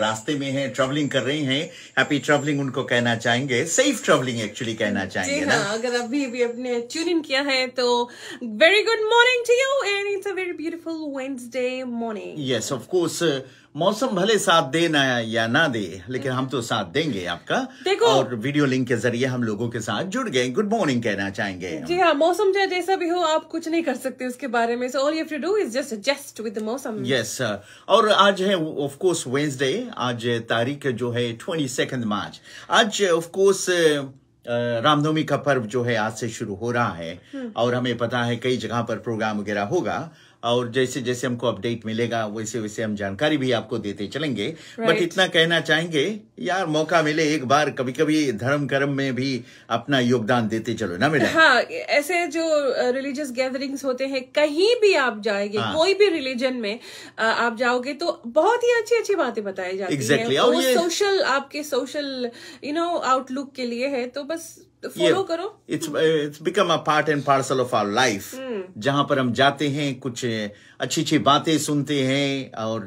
रास्ते में हैं ट्रेवलिंग कर रही हैं हैप्पी ट्रेवलिंग उनको कहना चाहेंगे सेफ ट्रेवलिंग एक्चुअली कहना चाहेंगे जी हाँ, ना? हाँ, अगर अभी भी अपने ट्यून इन किया है तो very good morning to you and it's a very beautiful Wednesday morning yes of course मौसम भले साथ दे ना या ना दे लेकिन हम तो साथ देंगे आपका देखो और वीडियो लिंक के जरिए हम लोगों के साथ जुड़ गए गुड मॉर्निंग कहना चाहेंगे जी हाँ मौसम चाहे जैसा भी हो आप कुछ नहीं कर सकते उसके बारे में all you to do is just adjust with मौसम यस और आज है ऑफ कोर्स आज तारीख जो है ट्वेंटी सेकेंड मार्च आज ऑफ कोर्स रामनवमी का पर्व जो है आज से शुरू हो रहा है हम्म। और हमें पता है कई जगह पर प्रोग्राम वगैरह होगा और जैसे जैसे हमको अपडेट मिलेगा वैसे वैसे हम जानकारी भी आपको देते चलेंगे right. बट इतना कहना चाहेंगे यार मौका मिले एक बार कभी कभी धर्म कर्म में भी अपना योगदान देते चलो ना मिले हाँ ऐसे जो रिलीजियस गैदरिंग्स होते हैं कहीं भी आप जाएंगे हाँ. कोई भी रिलीजन में आप जाओगे तो बहुत ही अच्छी अच्छी बातें बताई जाती exactly. है और ये सोशल आपके सोशल यू नो आउटलुक के लिए है तो बस फॉलो करो it's it's become a part and parcel of our life जहां पर हम जाते हैं कुछ अच्छी अच्छी बातें सुनते हैं और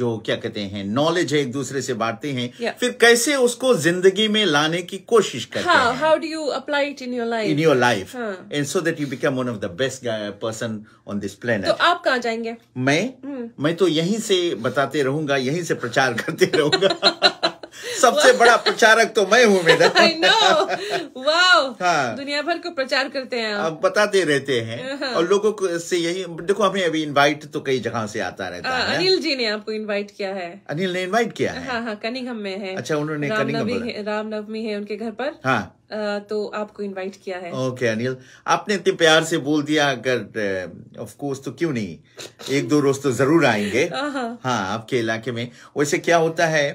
जो क्या कहते हैं नॉलेज है एक दूसरे से बांटते हैं yeah. फिर कैसे उसको जिंदगी में लाने की कोशिश करते हाँ, हैं how do you apply it in your life in your life and so that you become one of the best person on this planet तो आप कहाँ जाएंगे मैं hmm. मैं तो यहीं से बताते रहूंगा यहीं से प्रचार करते रहूंगा सबसे बड़ा प्रचारक तो मैं हूँ मेरा वाह हाँ। दुनिया भर को प्रचार करते हैं आप बताते रहते हैं हाँ। और लोगों को से यही देखो हमें अभी इनवाइट तो कई जगह से आता रहता uh, है अनिल जी ने आपको इनवाइट किया है अनिल ने इनवाइट किया है हाँ हाँ में है अच्छा उन्होंने रामनवमी है, राम है उनके घर पर हाँ तो आपको इनवाइट किया है ओके okay, अनिल आपने इतने प्यार से बोल दिया अगर ऑफ कोर्स तो क्यों नहीं एक दो रोज तो जरूर आएंगे हाँ आपके इलाके में वैसे क्या होता है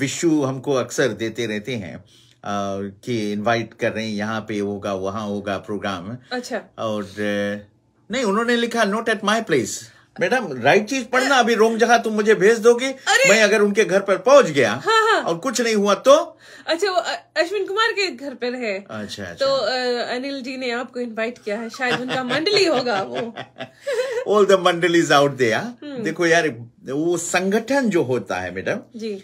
विशु हमको अक्सर देते रहते हैं कि इनवाइट कर रहे हैं यहाँ पे होगा वहाँ होगा प्रोग्राम अच्छा और नहीं उन्होंने लिखा not at my place madam right चीज पढ़ना अभी रोंग जगह तुम मुझे भेज दोगे मैं अगर उनके घर पर पहुंच गया हाँ, हाँ।, हाँ। और कुछ नहीं हुआ तो अच्छा वो अश्विन कुमार के घर पर है अच्छा, तो, अच्छा। तो आ, अनिल जी ने आपको इनवाइट किया है शायद उनका मंडली होगा वो ऑल द मंडलीज आउट देखो यार वो संगठन जो होता है मैडम जी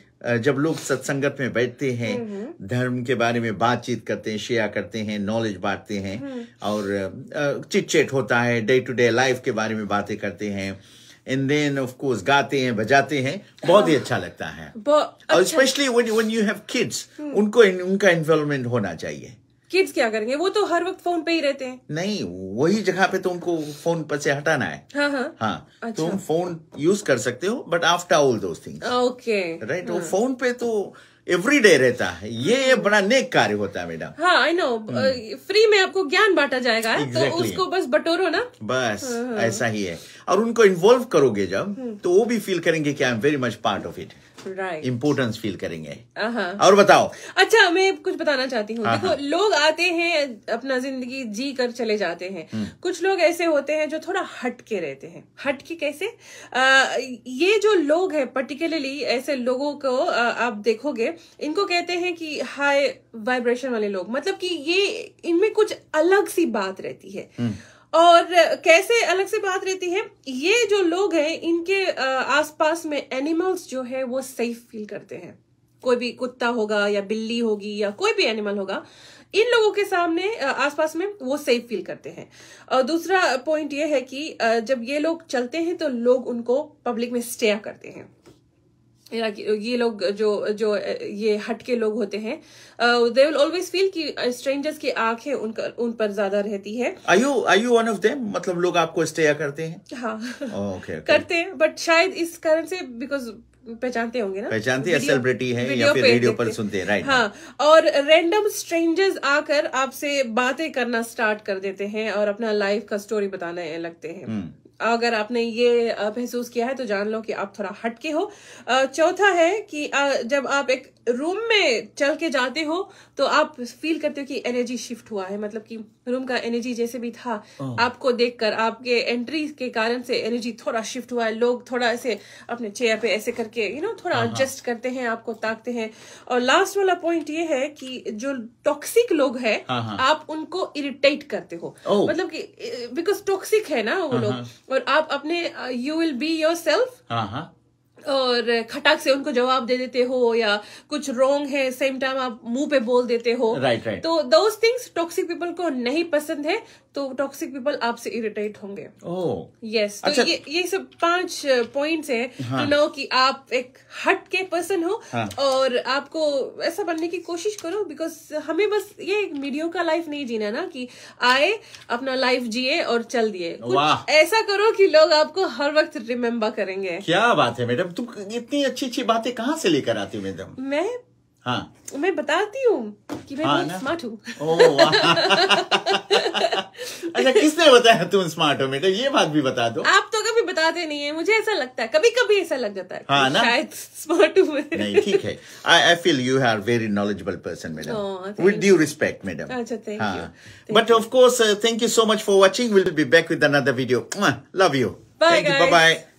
जब लोग सत्संगत में बैठते हैं हम्म, हम्म। धर्म के बारे में बातचीत करते हैं शेयर करते हैं नॉलेज बांटते हैं हम्म। और चिट होता है डे टू डे लाइफ के बारे में बातें करते हैं एंड देन ऑफ कोर्स गाते हैं बजाते हैं बहुत ही हाँ। अच्छा लगता है और specially when you have kids उनको उनका इन्वॉल्वमेंट होना चाहिए किड्स क्या करेंगे वो तो हर वक्त फोन पे ही रहते हैं नहीं वही जगह पे तुमको फोन पर से हटाना है हाँ हाँ, हाँ अच्छा। तुम फोन यूज कर सकते हो but after all though okay right वो फोन हाँ। पे तो एवरी डे रहता है ये हाँ। बड़ा नेक कार्य होता है मैडम हाँ आई नो फ्री में आपको ज्ञान बांटा जाएगा तो exactly. तो उसको बस बटोरो ना बस हाँ, हाँ। ऐसा ही है और उनको इन्वॉल्व करोगे जब हम्म। तो वो भी फील करेंगे कि I am very much part of it importance feel करेंगे uh-huh. और बताओ अच्छा मैं कुछ बताना चाहती हूँ देखो uh-huh. लोग आते हैं अपना जिंदगी जी कर चले जाते हैं hmm. कुछ लोग ऐसे होते हैं जो थोड़ा हटके रहते हैं हटके कैसे आ, ये जो लोग हैं पर्टिकुलरली ऐसे लोगों को आ, आप देखोगे इनको कहते हैं कि हाई वाइब्रेशन वाले लोग मतलब कि ये इनमें कुछ अलग सी बात रहती है hmm. और कैसे अलग से बात रहती है ये जो लोग हैं इनके आसपास में एनिमल्स जो है वो सेफ फील करते हैं कोई भी कुत्ता होगा या बिल्ली होगी या कोई भी एनिमल होगा इन लोगों के सामने आसपास में वो सेफ फील करते हैं और दूसरा पॉइंट ये है कि जब ये लोग चलते हैं तो लोग उनको पब्लिक में स्टे करते हैं ये लोग जो जो ये हटके लोग होते हैं दे विल ऑलवेज फील कि स्ट्रेंजर्स uh, की आंखें उनका उन पर ज्यादा रहती है are you are you one of them मतलब लोग आपको स्टेया करते हैं हाँ ओके oh, okay, okay. करते हैं बट शायद इस कारण से बिकॉज पहचानते होंगे ना पहचानते हैं सेलिब्रिटी है या फिर रेडियो पर सुनते हैं राइट हाँ और रैंडम स्ट्रेंजर्स आकर आपसे बातें करना स्टार्ट कर देते हैं और अपना लाइफ का स्टोरी बताने लगते हैं hmm. अगर आपने ये महसूस किया है तो जान लो कि आप थोड़ा हटके हो चौथा है कि जब आप एक रूम में चल के जाते हो तो आप फील करते हो कि एनर्जी शिफ्ट हुआ है मतलब कि रूम का एनर्जी जैसे भी था हाँ। आपको देखकर आपके एंट्री के कारण से एनर्जी थोड़ा शिफ्ट हुआ है लोग थोड़ा ऐसे अपने चेयर पे ऐसे करके यू नो थोड़ा एडजस्ट हाँ, हाँ। करते हैं आपको ताकते हैं और लास्ट वाला पॉइंट ये है कि जो टॉक्सिक लोग है आप उनको इरिटेट करते हो मतलब कि बिकॉज eh, टॉक्सिक है ना वो लोग और आप अपने you will be yourself और खटाक से उनको जवाब दे देते हो या कुछ रॉन्ग है सेम टाइम आप मुंह पे बोल देते हो राइट right, राइट right. तो दोज थिंग्स टॉक्सिक पीपल को नहीं पसंद है तो टॉक्सिक पीपल आपसे इरिटेट होंगे ओह oh. यस तो अच्छा। ये ये सब पांच पॉइंट्स uh, हैं हाँ. टू नो कि आप एक हट के पर्सन हो हाँ. और आपको ऐसा बनने की कोशिश करो बिकॉज हमें बस ये मीडियो का लाइफ नहीं जीना ना कि आए अपना लाइफ जिए और चल दिए ऐसा करो कि लोग आपको हर वक्त रिमेम्बर करेंगे क्या बात है मैडम तुम इतनी अच्छी अच्छी बातें कहाँ से लेकर आती मैडम मैं हाँ मैं बताती हूँ कि मैं हाँ, स्मार्ट हूँ oh, अच्छा किसने बताया तुम स्मार्ट हो बेटा ये बात भी बता दो आप तो कभी बताते नहीं है मुझे ऐसा लगता है कभी कभी ऐसा लग जाता है हाँ ना शायद स्मार्ट हूँ नहीं ठीक है I I feel you are very knowledgeable person madam with due respect madam अच्छा thank but of course thank you so much for watching will be back with another video love you bye bye